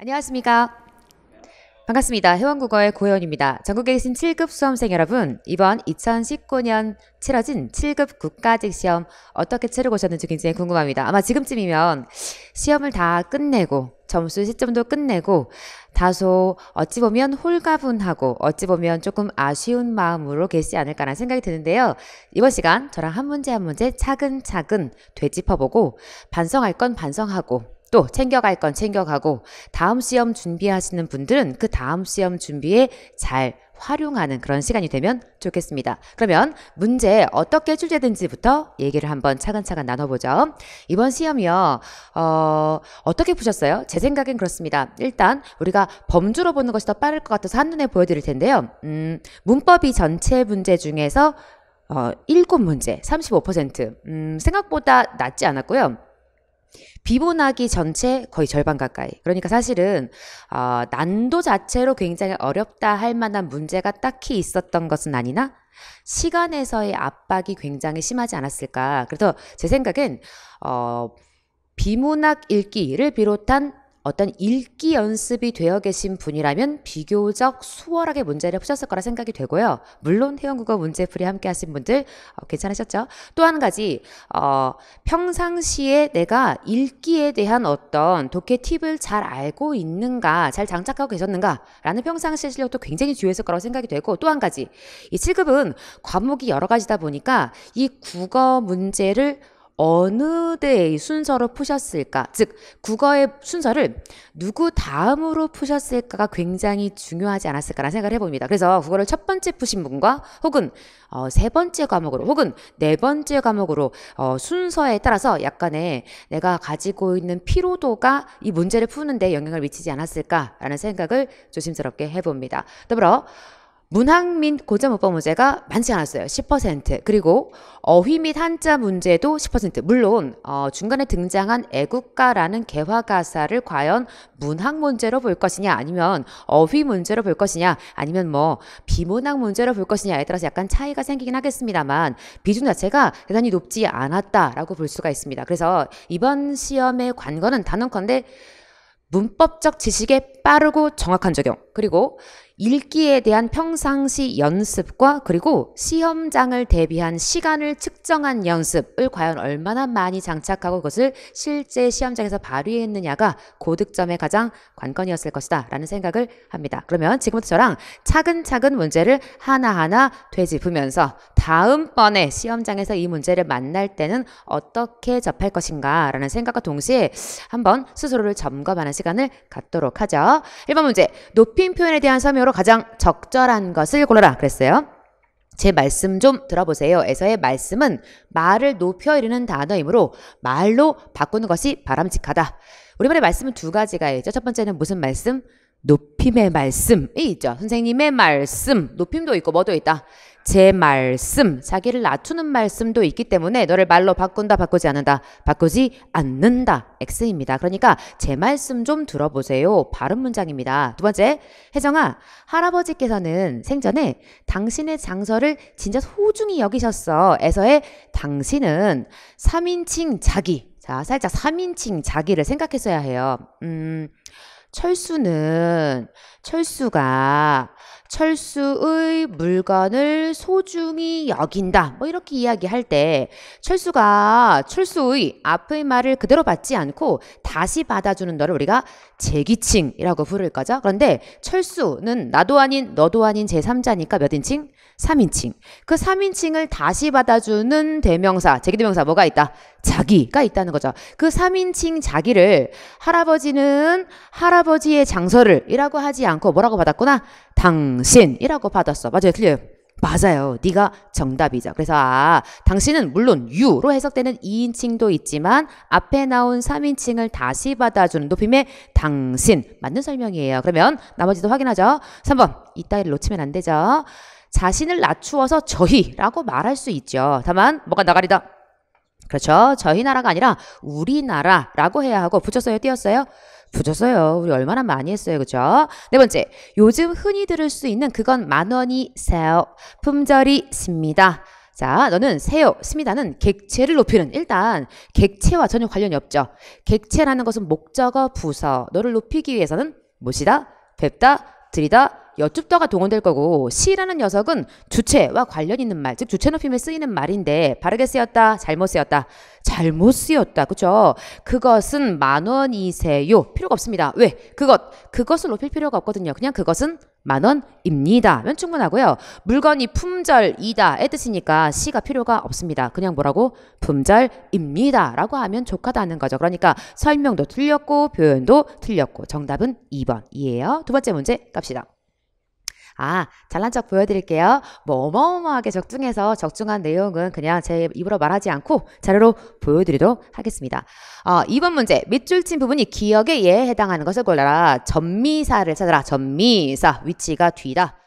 안녕하십니까. 반갑습니다. 회원국어의 고혜원입니다. 전국에 계신 7급 수험생 여러분, 이번 2019년 치러진 7급 국가직 시험 어떻게 치르고 오셨는지 굉장히 궁금합니다. 아마 지금쯤이면 시험을 다 끝내고 점수 시점도 끝내고 다소 어찌 보면 홀가분하고 어찌 보면 조금 아쉬운 마음으로 계시지 않을까라는 생각이 드는데요. 이번 시간 저랑 한 문제 한 문제 차근차근 되짚어보고 반성할 건 반성하고 또 챙겨갈 건 챙겨가고 다음 시험 준비하시는 분들은 그 다음 시험 준비에 잘 활용하는 그런 시간이 되면 좋겠습니다. 그러면 문제 어떻게 출제된지부터 얘기를 한번 차근차근 나눠보죠. 이번 시험이요. 어, 어떻게 보셨어요? 제 생각엔 그렇습니다. 일단 우리가 범주로 보는 것이 더 빠를 것 같아서 한눈에 보여드릴 텐데요. 음, 문법이 전체 문제 중에서 어, 7문제, 35%. 음, 생각보다 낮지 않았고요. 비본하기 전체 거의 절반 가까이. 그러니까 사실은 어, 난도 자체로 굉장히 어렵다 할 만한 문제가 딱히 있었던 것은 아니나 시간에서의 압박이 굉장히 심하지 않았을까. 그래서 제 생각엔 어, 비문학 읽기를 비롯한 어떤 읽기 연습이 되어 계신 분이라면 비교적 수월하게 문제를 푸셨을 거라 생각이 되고요. 물론 회원국어 문제풀이 함께 하신 분들 어, 괜찮으셨죠? 또 한 가지 어, 평상시에 내가 읽기에 대한 어떤 독해 팁을 잘 알고 있는가 잘 장착하고 계셨는가 라는 평상시 실력도 굉장히 중요했을 거라고 생각이 되고 또 한 가지 이 7급은 과목이 여러 가지다 보니까 이 국어 문제를 어느 대의 순서로 푸셨을까? 즉, 국어의 순서를 누구 다음으로 푸셨을까가 굉장히 중요하지 않았을까라는 생각을 해봅니다. 그래서 국어를 첫 번째 푸신 분과 혹은 어, 세 번째 과목으로 혹은 네 번째 과목으로 어, 순서에 따라서 약간의 내가 가지고 있는 피로도가 이 문제를 푸는데 영향을 미치지 않았을까라는 생각을 조심스럽게 해봅니다. 더불어 문학 및 고전 문법 문제가 많지 않았어요. 10% 그리고 어휘 및 한자 문제도 10% 물론 어, 중간에 등장한 애국가라는 개화가사를 과연 문학 문제로 볼 것이냐 아니면 어휘 문제로 볼 것이냐 아니면 뭐 비문학 문제로 볼 것이냐에 따라서 약간 차이가 생기긴 하겠습니다만 비중 자체가 대단히 높지 않았다라고 볼 수가 있습니다. 그래서 이번 시험의 관건은 단언컨대 문법적 지식의 빠르고 정확한 적용 그리고 읽기에 대한 평상시 연습과 그리고 시험장을 대비한 시간을 측정한 연습을 과연 얼마나 많이 장착하고 그것을 실제 시험장에서 발휘했느냐가 고득점의 가장 관건이었을 것이다 라는 생각을 합니다. 그러면 지금부터 저랑 차근차근 문제를 하나하나 되짚으면서 다음번에 시험장에서 이 문제를 만날 때는 어떻게 접할 것인가 라는 생각과 동시에 한번 스스로를 점검하는 시간을 갖도록 하죠. 1번 문제 높임 표현에 대한 설명 사용로 가장 적절한 것을 골라라 그랬어요. 제 말씀 좀 들어보세요. 에서의 말씀은 말을 높여 이르는 단어이므로 말로 바꾸는 것이 바람직하다. 우리말의 말씀은 두 가지가 있죠. 첫 번째는 무슨 말씀? 높임의 말씀이 있죠. 선생님의 말씀, 높임도 있고 뭐도 있다. 제 말씀, 자기를 낮추는 말씀도 있기 때문에 너를 말로 바꾼다, 바꾸지 않는다, 바꾸지 않는다. X입니다. 그러니까 제 말씀 좀 들어보세요. 발음 문장입니다. 두 번째, 혜정아, 할아버지께서는 생전에 당신의 장서를 진짜 소중히 여기셨어. 에서의 당신은 3인칭 자기. 자, 살짝 3인칭 자기를 생각했어야 해요. 음... 철수는 철수가 철수의 물건을 소중히 여긴다. 뭐 이렇게 이야기할 때 철수가 철수의 앞의 말을 그대로 받지 않고 다시 받아주는 너를 우리가 재기칭이라고 부를 거죠. 그런데 철수는 나도 아닌 너도 아닌 제3자니까 몇 인칭? 3인칭. 그 3인칭을 다시 받아주는 대명사, 재기대명사 뭐가 있다? 자기가 있다는 거죠. 그 3인칭 자기를 할아버지는 할아버지의 장서를 이라고 하지 않고 뭐라고 받았구나? 당신이라고 받았어. 맞아요. 틀려요. 맞아요. 네가 정답이죠. 그래서 아, 당신은 물론 유로 해석되는 2인칭도 있지만 앞에 나온 3인칭을 다시 받아주는 높임의 당신 맞는 설명이에요. 그러면 나머지도 확인하죠. 3번 이따위를 놓치면 안 되죠. 자신을 낮추어서 저희라고 말할 수 있죠. 다만 뭐가 나가리다. 그렇죠. 저희 나라가 아니라 우리나라라고 해야 하고 붙였어요, 띄었어요? 붙였어요. 우리 얼마나 많이 했어요. 그죠? 네 번째. 요즘 흔히 들을 수 있는 그건 만 원이 세요. 품절이 십니다 자, 너는 세요, 스미다는 객체를 높이는 일단 객체와 전혀 관련이 없죠. 객체라는 것은 목적어 부서. 너를 높이기 위해서는 무엇이다? 뵙다, 들이다, 여쭙다가 동원될 거고 시라는 녀석은 주체와 관련 있는 말, 즉 주체 높임에 쓰이는 말인데 바르게 쓰였다, 잘못 쓰였다, 잘못 쓰였다, 그렇죠? 그것은 만 원이세요. 필요가 없습니다. 왜? 그것, 그것을 높일 필요가 없거든요. 그냥 그것은 만 원입니다. 면 충분하고요. 물건이 품절이다의 뜻이니까 시가 필요가 없습니다. 그냥 뭐라고? 품절입니다. 라고 하면 족하다는 거죠. 그러니까 설명도 틀렸고 표현도 틀렸고 정답은 2번이에요. 두 번째 문제 갑시다. 아, 잘난 척 보여드릴게요. 뭐 어마어마하게 적중해서 적중한 내용은 그냥 제 입으로 말하지 않고 자료로 보여드리도록 하겠습니다. 어, 2번 문제. 밑줄 친 부분이 기억에 예에 해당하는 것을 골라라. 전미사를 찾아라. 전미사. 위치가 뒤다.